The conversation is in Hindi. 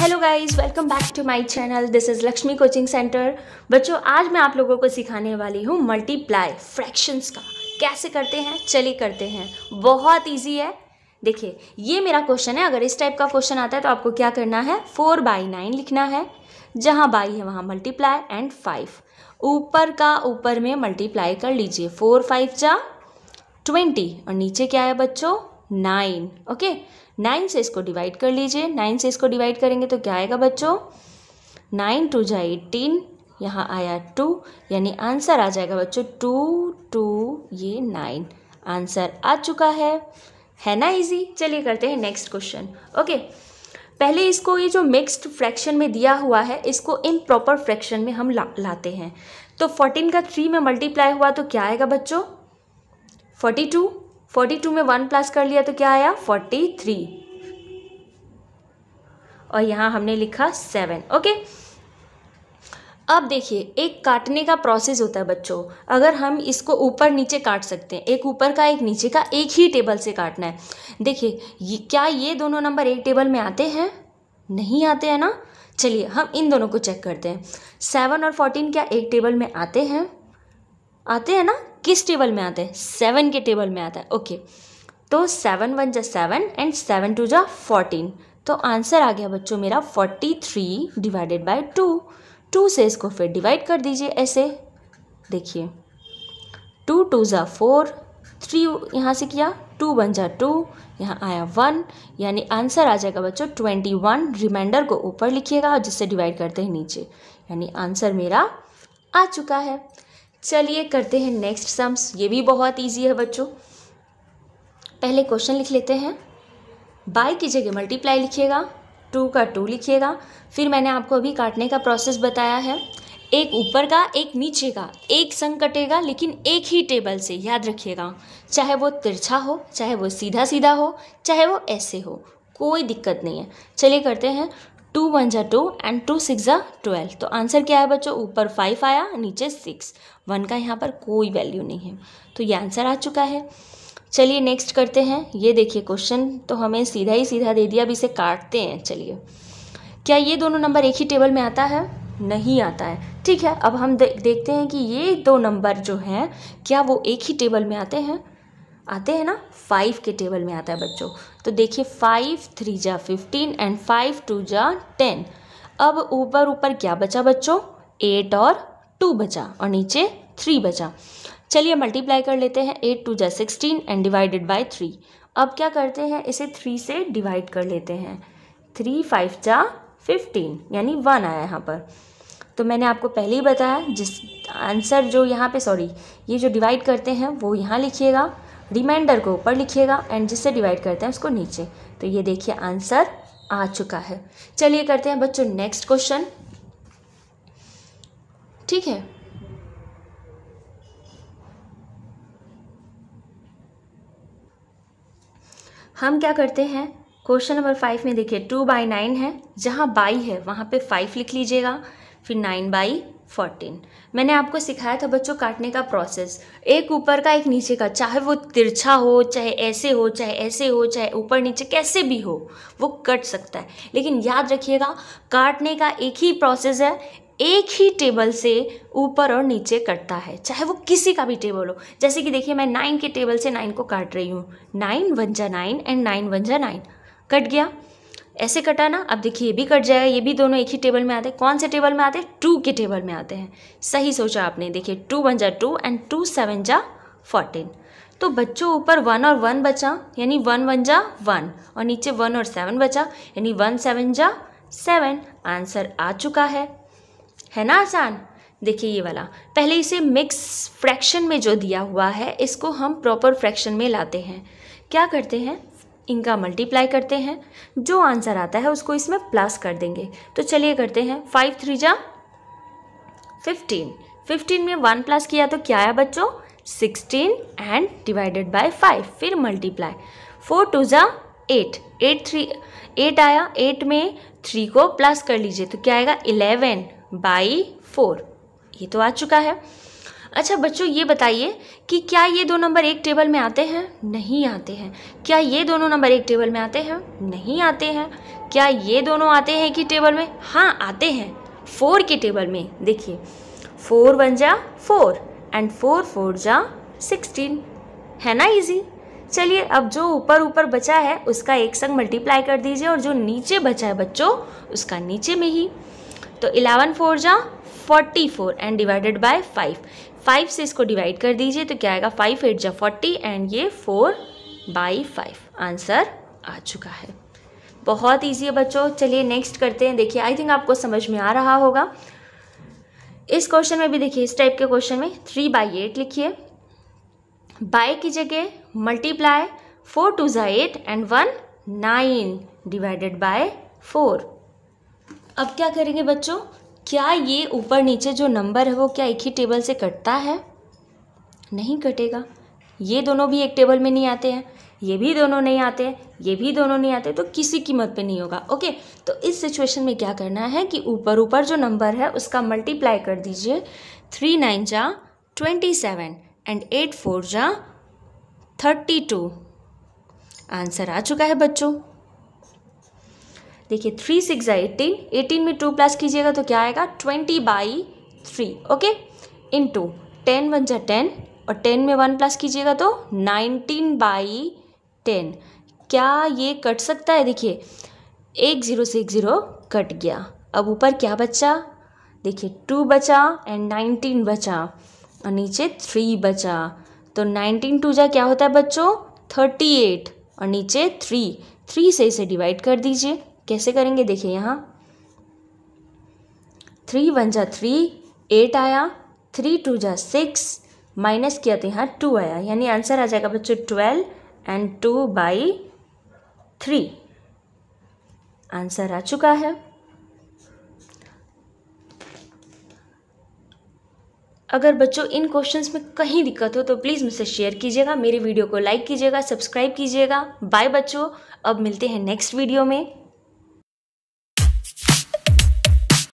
hello guys welcome back to my channel this is Lakshmi coaching center बच्चों आज मैं आप लोगों को सिखाने वाली हूँ मल्टीप्लाई फ्रैक्शंस का कैसे करते हैं चले करते हैं बहुत इजी है देखिए ये मेरा क्वेश्चन है अगर इस टाइप का क्वेश्चन आता है तो आपको क्या करना है फोर बाई नाइन लिखना है जहाँ बाई है वहाँ मल्टीप्लाई एंड फाइव ऊपर का ऊपर में मल्टीप्लाई कर लीजिए फोर फाइव जा ट्वेंटी और नीचे क्या है बच्चों नाइन ओके नाइन से इसको डिवाइड कर लीजिए नाइन से इसको डिवाइड करेंगे तो क्या आएगा बच्चों नाइन टू जा एटीन यहाँ आया टू यानी आंसर आ जाएगा बच्चों टू टू ये नाइन आंसर आ चुका है है ना इजी चलिए करते हैं नेक्स्ट क्वेश्चन ओके पहले इसको ये जो मिक्स्ड फ्रैक्शन में दिया हुआ है इसको इन प्रॉपर फ्रैक्शन में हम ला, लाते हैं तो फोर्टीन का थ्री में मल्टीप्लाई हुआ तो क्या आएगा बच्चों फोर्टी टू फोर्टी टू में वन प्लस कर लिया तो क्या आया फोर्टी थ्री और यहाँ हमने लिखा सेवन ओके अब देखिए एक काटने का प्रोसेस होता है बच्चों अगर हम इसको ऊपर नीचे काट सकते हैं एक ऊपर का एक नीचे का एक ही टेबल से काटना है देखिए क्या ये दोनों नंबर एक टेबल में आते हैं नहीं आते हैं ना चलिए हम इन दोनों को चेक करते हैं सेवन और फोर्टीन क्या एक टेबल में आते हैं आते हैं ना किस टेबल में आता है सेवन के टेबल में आता है ओके तो सेवन वन जा सेवन एंड सेवन टू जा फोर्टीन तो आंसर आ गया बच्चों मेरा forty three divided by two two से इसको फिर डिवाइड कर दीजिए ऐसे देखिए टू टू ज़ा फोर थ्री यहाँ से किया टू वन जा टू यहाँ आया वन यानी आंसर आ जाएगा बच्चों ट्वेंटी वन रिमाइंडर को ऊपर लिखिएगा और जिससे डिवाइड करते हैं नीचे यानी आंसर मेरा आ चुका है चलिए करते हैं नेक्स्ट सम्स ये भी बहुत ईजी है बच्चों पहले क्वेश्चन लिख लेते हैं बाई की जगह मल्टीप्लाई लिखिएगा टू का टू लिखिएगा फिर मैंने आपको अभी काटने का प्रोसेस बताया है एक ऊपर का एक नीचे का एक संग कटेगा लेकिन एक ही टेबल से याद रखिएगा चाहे वो तिरछा हो चाहे वो सीधा सीधा हो चाहे वो ऐसे हो कोई दिक्कत नहीं है चलिए करते हैं टू वन ज़ा टू एंड टू सिक्स ज़ा ट्वेल्व तो आंसर क्या है बच्चों ऊपर फाइव आया नीचे सिक्स वन का यहाँ पर कोई वैल्यू नहीं है तो ये आंसर आ चुका है चलिए नेक्स्ट करते हैं ये देखिए क्वेश्चन तो हमें सीधा ही सीधा दे दिया अभी इसे काटते हैं चलिए क्या ये दोनों नंबर एक ही टेबल में आता है नहीं आता है ठीक है अब हम देखते हैं कि ये दो नंबर जो हैं क्या वो एक ही टेबल में आते हैं आते हैं ना फाइव के टेबल में आता है बच्चों तो देखिए फाइव थ्री जा फिफ्टीन एंड फाइव टू जा टेन अब ऊपर ऊपर क्या बचा बच्चों एट और टू बचा और नीचे थ्री बचा चलिए मल्टीप्लाई कर लेते हैं एट टू जा sixteen and divided by three अब क्या करते हैं इसे थ्री से डिवाइड कर लेते हैं थ्री फाइव जा फिफ्टीन यानी वन आया यहाँ पर तो मैंने आपको पहले ही बताया जिस आंसर जो यहाँ पे सॉरी ये जो डिवाइड करते हैं वो यहाँ लिखिएगा रिमाइंडर को ऊपर लिखिएगा एंड जिससे डिवाइड करते हैं उसको नीचे तो ये देखिए आंसर आ चुका है चलिए करते हैं बच्चों नेक्स्ट क्वेश्चन ठीक है हम क्या करते हैं क्वेश्चन नंबर फाइव में देखिए टू बाई नाइन है जहाँ बाई है वहाँ पे फाइव लिख लीजिएगा फिर नाइन बाई फोर्टीन मैंने आपको सिखाया था बच्चों काटने का प्रोसेस एक ऊपर का एक नीचे का चाहे वो तिरछा हो चाहे ऐसे हो चाहे ऐसे हो चाहे ऊपर नीचे कैसे भी हो वो कट सकता है लेकिन याद रखिएगा काटने का एक ही प्रोसेस है एक ही टेबल से ऊपर और नीचे कटता है चाहे वो किसी का भी टेबल हो जैसे कि देखिए मैं नाइन के टेबल से नाइन को काट रही हूँ नाइन वन जा नाइन एंड नाइन वन जा नाइन कट गया ऐसे कटा ना अब देखिए ये भी कट जाएगा ये भी दोनों एक ही टेबल में आते हैं कौन से टेबल में आते हैं टू के टेबल में आते हैं सही सोचा आपने देखिए टू वन जा टू एंड टू सेवन जा फोर्टीन तो बच्चों ऊपर वन और वन बचा यानी वन वन जा वन और नीचे वन और सेवन बचा यानी वन सेवन जा सेवन आंसर आ चुका है है ना आसान देखिए ये वाला पहले इसे मिक्स फ्रैक्शन में जो दिया हुआ है इसको हम प्रॉपर फ्रैक्शन में लाते हैं क्या करते हैं इनका मल्टीप्लाई करते हैं जो आंसर आता है उसको इसमें प्लस कर देंगे तो चलिए करते हैं फाइव थ्री जा फिफ्टीन फिफ्टीन में वन प्लस किया तो क्या आया बच्चों sixteen and divided by five फिर मल्टीप्लाई फोर टू ज़ा एट एट थ्री एट आया एट में थ्री को प्लस कर लीजिए तो क्या आएगा इलेवन बाई फोर ये तो आ चुका है अच्छा बच्चों ये बताइए कि क्या ये दो नंबर एक टेबल में आते हैं नहीं आते हैं क्या ये दोनों नंबर एक टेबल में आते हैं नहीं आते हैं क्या ये दोनों आते हैं कि टेबल में हाँ आते हैं फोर के टेबल में देखिए फोर वन जा फोर एंड फोर फोर जा सिक्सटीन है ना इजी चलिए अब जो ऊपर ऊपर बचा है उसका एक संग मल्टीप्लाई कर दीजिए और जो नीचे बचा है बच्चों उसका नीचे में ही तो इलेवन फोर जा forty four and divided by five five से इसको डिवाइड कर दीजिए तो क्या आएगा फाइव एट जा फोर्टी एंड ये फोर बाई फाइव आंसर आ चुका है बहुत ईजी है बच्चों चलिए नेक्स्ट करते हैं देखिए आई थिंक आपको समझ में आ रहा होगा इस क्वेश्चन में भी देखिए इस टाइप के क्वेश्चन में थ्री बाई एट लिखिए बाई की जगह मल्टीप्लाई फोर टू ज़ा eight and one nine divided by four अब क्या करेंगे बच्चों क्या ये ऊपर नीचे जो नंबर है वो क्या एक ही टेबल से कटता है नहीं कटेगा ये दोनों भी एक टेबल में नहीं आते हैं ये भी दोनों नहीं आते ये भी दोनों नहीं आते तो किसी कीमत पे नहीं होगा ओके तो इस सिचुएशन में क्या करना है कि ऊपर ऊपर जो नंबर है उसका मल्टीप्लाई कर दीजिए थ्री नाइन जा twenty seven and eight four जा थर्टी टू आंसर आ चुका है बच्चों देखिए थ्री सिक्स है एटीन एटीन में टू प्लस कीजिएगा तो क्या आएगा twenty by three okay into ten one जा टेन और टेन में वन प्लस कीजिएगा तो नाइनटीन बाई टेन क्या ये कट सकता है देखिए एक ज़ीरो से एक ज़ीरो कट गया अब ऊपर क्या बचा देखिए टू बचा एंड नाइनटीन बचा और नीचे थ्री बचा तो नाइनटीन टू जा क्या होता है बच्चों थर्टी एट और नीचे थ्री थ्री से इसे डिवाइड कर दीजिए कैसे करेंगे देखिए यहाँ थ्री वन जा थ्री एट आया थ्री टू जा सिक्स माइनस किया तो यहाँ टू आया यानी आंसर आ जाएगा बच्चों twelve and two by three answer आ चुका है अगर बच्चों इन क्वेश्चंस में कहीं दिक्कत हो तो प्लीज़ मुझसे शेयर कीजिएगा मेरे वीडियो को लाइक कीजिएगा सब्सक्राइब कीजिएगा बाय बच्चों अब मिलते हैं नेक्स्ट वीडियो में